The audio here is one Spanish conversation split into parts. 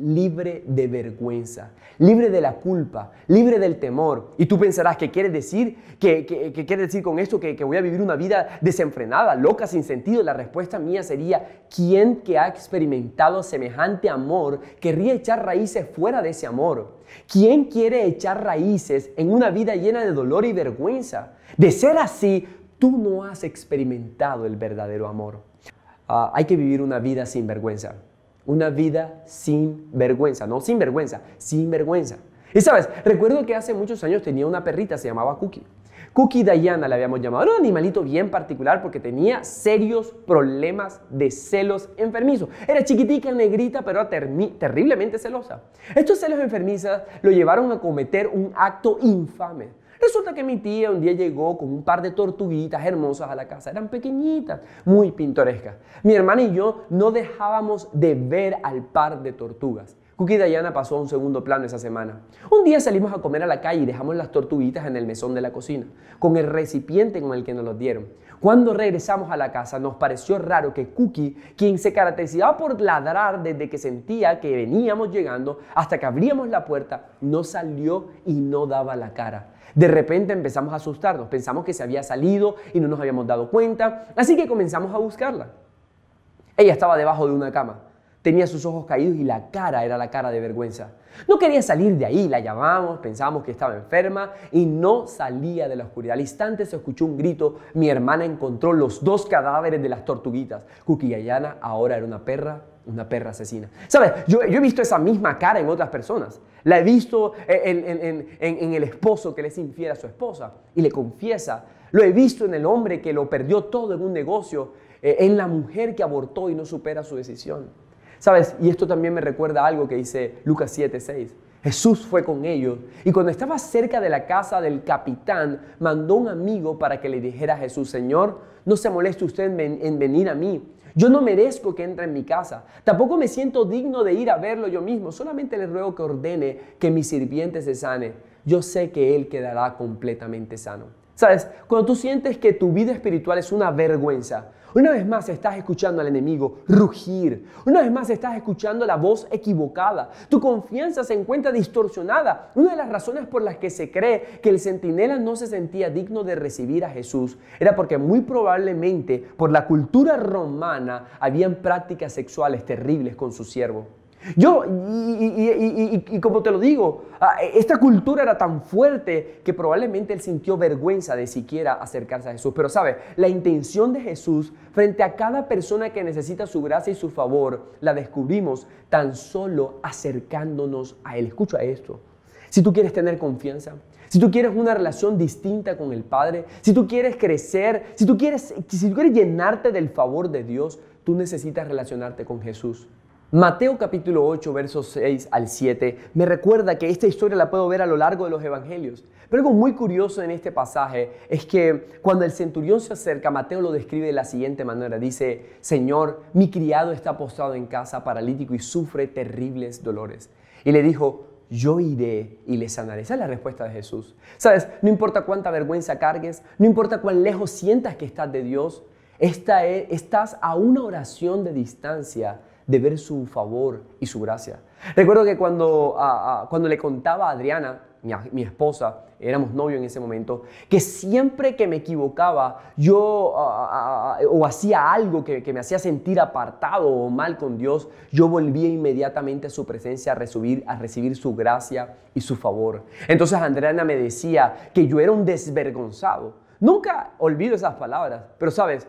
libre de vergüenza, libre de la culpa, libre del temor. Y tú pensarás, ¿qué quiere decir? quiere decir con esto? ¿Que, voy a vivir una vida desenfrenada, loca, sin sentido? La respuesta mía sería, ¿quién que ha experimentado semejante amor querría echar raíces fuera de ese amor? ¿Quién quiere echar raíces en una vida llena de dolor y vergüenza? De ser así, tú no has experimentado el verdadero amor. Ah, hay que vivir una vida sin vergüenza una vida sin vergüenza, no sin vergüenza, sin vergüenza. Y sabes, recuerdo que hace muchos años tenía una perrita, se llamaba Cookie. Cookie Diana la habíamos llamado, un animalito bien particular porque tenía serios problemas de celos enfermizos. Era chiquitica, negrita, pero terriblemente celosa. Estos celos enfermizos lo llevaron a cometer un acto infame. Resulta que mi tía un día llegó con un par de tortuguitas hermosas a la casa. Eran pequeñitas, muy pintorescas. Mi hermana y yo no dejábamos de ver al par de tortugas. Cookie Diana pasó a un segundo plano esa semana. Un día salimos a comer a la calle y dejamos las tortuguitas en el mesón de la cocina, con el recipiente con el que nos los dieron. Cuando regresamos a la casa nos pareció raro que Cookie, quien se caracterizaba por ladrar desde que sentía que veníamos llegando hasta que abríamos la puerta, no salió y no daba la cara. De repente empezamos a asustarnos, pensamos que se había salido y no nos habíamos dado cuenta, así que comenzamos a buscarla. Ella estaba debajo de una cama. Tenía sus ojos caídos y la cara era la cara de vergüenza. No quería salir de ahí, la llamamos, pensamos que estaba enferma y no salía de la oscuridad. Al instante se escuchó un grito, mi hermana encontró los dos cadáveres de las tortuguitas. Kukiyayana ahora era una perra, una perra asesina. ¿Sabes? Yo, he visto esa misma cara en otras personas. La he visto en, el esposo que le es a su esposa y le confiesa. Lo he visto en el hombre que lo perdió todo en un negocio, eh, en la mujer que abortó y no supera su decisión. ¿Sabes? Y esto también me recuerda algo que dice Lucas 6. Jesús fue con ellos y cuando estaba cerca de la casa del capitán, mandó un amigo para que le dijera a Jesús, Señor, no se moleste usted en, venir a mí. Yo no merezco que entre en mi casa. Tampoco me siento digno de ir a verlo yo mismo. Solamente le ruego que ordene que mi sirviente se sane. Yo sé que él quedará completamente sano. Sabes, cuando tú sientes que tu vida espiritual es una vergüenza, una vez más estás escuchando al enemigo rugir, una vez más estás escuchando la voz equivocada, tu confianza se encuentra distorsionada. Una de las razones por las que se cree que el centinela no se sentía digno de recibir a Jesús era porque muy probablemente por la cultura romana habían prácticas sexuales terribles con su siervo. Yo, y, como te lo digo, ah, esta cultura era tan fuerte que probablemente él sintió vergüenza de siquiera acercarse a Jesús. Pero sabe, la intención de Jesús frente a cada persona que necesita su gracia y su favor, la descubrimos tan solo acercándonos a Él. Escucha esto. Si tú quieres tener confianza, si tú quieres una relación distinta con el Padre, si tú quieres crecer, si quieres, si tú quieres llenarte del favor de Dios, tú necesitas relacionarte con Jesús. Mateo capítulo 8, versos 6 al 7 me recuerda que esta historia la puedo ver a lo largo de los evangelios. Pero algo muy curioso en este pasaje es que cuando el centurión se acerca, Mateo lo describe de la siguiente manera. Dice, Señor, mi criado está postrado en casa, paralítico y sufre terribles dolores. Y le dijo, yo iré y le sanaré. Esa es la respuesta de Jesús. Sabes, no importa cuánta vergüenza cargues, no importa cuán lejos sientas que estás de Dios, esta estás a una oración de distancia de ver su favor y su gracia. Recuerdo que cuando, cuando le contaba a Adriana, mi, esposa, éramos novios en ese momento, que siempre que me equivocaba, yo o hacía algo que, me hacía sentir apartado o mal con Dios, yo volvía inmediatamente a su presencia a recibir, a recibir su gracia y su favor. Entonces Adriana me decía que yo era un desvergonzado. Nunca olvido esas palabras, pero sabes,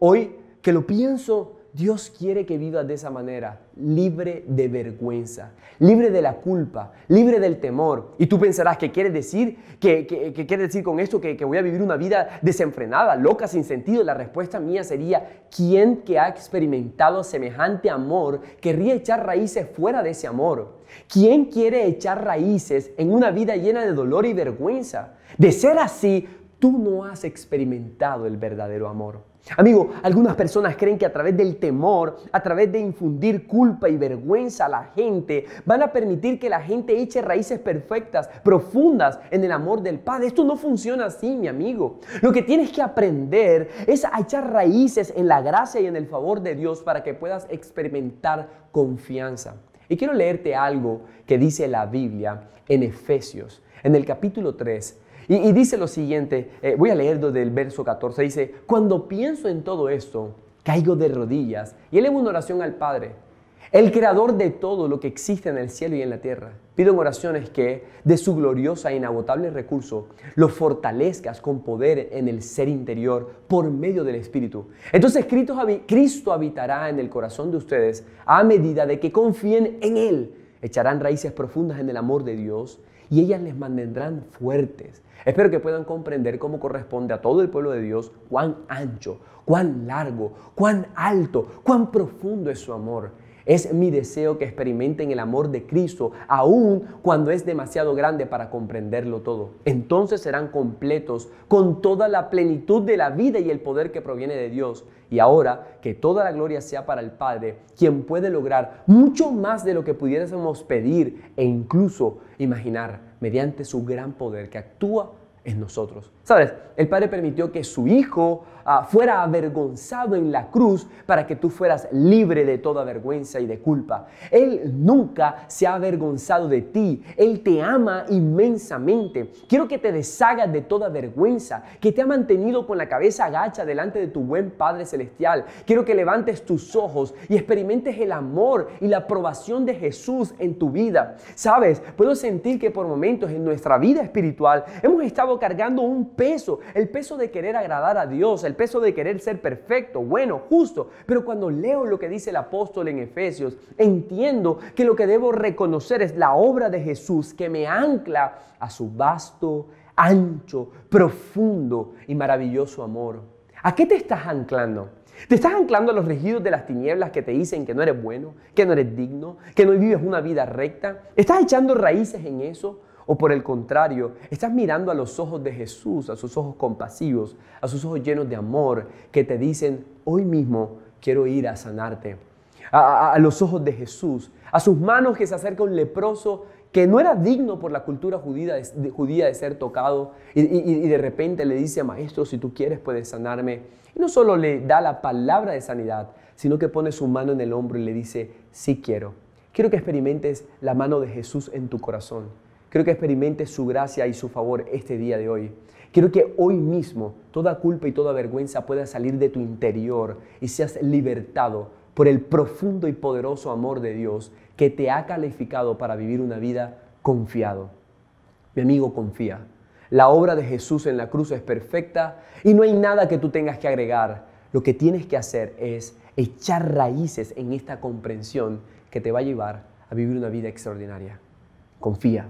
hoy que lo pienso, Dios quiere que vivas de esa manera, libre de vergüenza, libre de la culpa, libre del temor. Y tú pensarás, ¿qué quiere decir? ¿Qué, quiere decir con esto? ¿Que, ¿Que, voy a vivir una vida desenfrenada, loca, sin sentido? La respuesta mía sería, ¿quién que ha experimentado semejante amor querría echar raíces fuera de ese amor? ¿Quién quiere echar raíces en una vida llena de dolor y vergüenza? De ser así, tú no has experimentado el verdadero amor. Amigo, algunas personas creen que a través del temor, a través de infundir culpa y vergüenza a la gente, van a permitir que la gente eche raíces perfectas, profundas en el amor del Padre. Esto no funciona así, mi amigo. Lo que tienes que aprender es a echar raíces en la gracia y en el favor de Dios para que puedas experimentar confianza. Y quiero leerte algo que dice la Biblia en Efesios, en el capítulo 3, y, dice lo siguiente, eh, voy a leer desde verso 14, dice, cuando pienso en todo esto, caigo de rodillas y elevo una oración al Padre, el creador de todo lo que existe en el cielo y en la tierra. Pido en oraciones que, de su gloriosa e inagotable recurso, lo fortalezcas con poder en el ser interior por medio del Espíritu. Entonces Cristo habitará en el corazón de ustedes a medida de que confíen en Él. Echarán raíces profundas en el amor de Dios y ellas les mantendrán fuertes. Espero que puedan comprender cómo corresponde a todo el pueblo de Dios cuán ancho, cuán largo, cuán alto, cuán profundo es su amor es mi deseo que experimenten el amor de Cristo, aun cuando es demasiado grande para comprenderlo todo. Entonces serán completos con toda la plenitud de la vida y el poder que proviene de Dios. Y ahora que toda la gloria sea para el Padre, quien puede lograr mucho más de lo que pudiésemos pedir e incluso imaginar mediante su gran poder que actúa en nosotros. Sabes, el Padre permitió que su Hijo ah, fuera avergonzado en la cruz para que tú fueras libre de toda vergüenza y de culpa. Él nunca se ha avergonzado de ti. Él te ama inmensamente. Quiero que te deshagas de toda vergüenza, que te ha mantenido con la cabeza agacha delante de tu buen Padre Celestial. Quiero que levantes tus ojos y experimentes el amor y la aprobación de Jesús en tu vida. Sabes, puedo sentir que por momentos en nuestra vida espiritual hemos estado cargando un peso, el peso de querer agradar a Dios, el peso de querer ser perfecto, bueno, justo. Pero cuando leo lo que dice el apóstol en Efesios, entiendo que lo que debo reconocer es la obra de Jesús que me ancla a su vasto, ancho, profundo y maravilloso amor. ¿A qué te estás anclando? ¿Te estás anclando a los regidos de las tinieblas que te dicen que no eres bueno, que no eres digno, que no vives una vida recta? ¿Estás echando raíces en eso? O por el contrario, estás mirando a los ojos de Jesús, a sus ojos compasivos, a sus ojos llenos de amor, que te dicen, hoy mismo quiero ir a sanarte. A, los ojos de Jesús, a sus manos que se acerca un leproso que no era digno por la cultura judía de, ser tocado y, y, de repente le dice, maestro, si tú quieres puedes sanarme. Y no solo le da la palabra de sanidad, sino que pone su mano en el hombro y le dice, sí quiero. Quiero que experimentes la mano de Jesús en tu corazón. Creo que experimentes su gracia y su favor este día de hoy. Quiero que hoy mismo toda culpa y toda vergüenza pueda salir de tu interior y seas libertado por el profundo y poderoso amor de Dios que te ha calificado para vivir una vida confiado. Mi amigo, confía. La obra de Jesús en la cruz es perfecta y no hay nada que tú tengas que agregar. Lo que tienes que hacer es echar raíces en esta comprensión que te va a llevar a vivir una vida extraordinaria. Confía.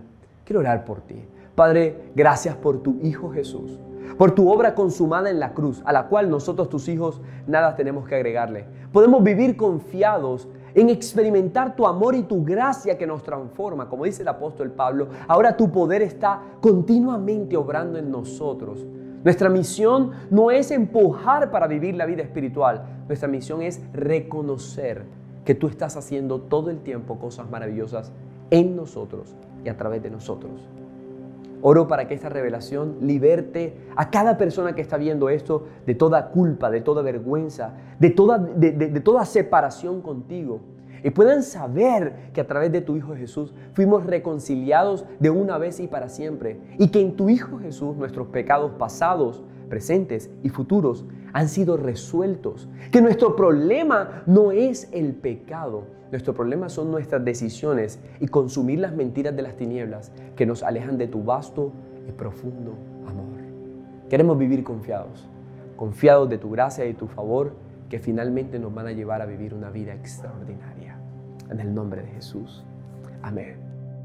Quiero orar por ti. Padre, gracias por tu Hijo Jesús, por tu obra consumada en la cruz, a la cual nosotros tus hijos nada tenemos que agregarle. Podemos vivir confiados en experimentar tu amor y tu gracia que nos transforma. Como dice el apóstol Pablo, ahora tu poder está continuamente obrando en nosotros. Nuestra misión no es empujar para vivir la vida espiritual, nuestra misión es reconocer que tú estás haciendo todo el tiempo cosas maravillosas en nosotros y a través de nosotros. Oro para que esta revelación liberte a cada persona que está viendo esto de toda culpa, de toda vergüenza, de toda, de, toda separación contigo. Y puedan saber que a través de tu Hijo Jesús fuimos reconciliados de una vez y para siempre. Y que en tu Hijo Jesús nuestros pecados pasados, presentes y futuros han sido resueltos, que nuestro problema no es el pecado, nuestro problema son nuestras decisiones y consumir las mentiras de las tinieblas que nos alejan de tu vasto y profundo amor. Queremos vivir confiados, confiados de tu gracia y tu favor que finalmente nos van a llevar a vivir una vida extraordinaria. En el nombre de Jesús. Amén.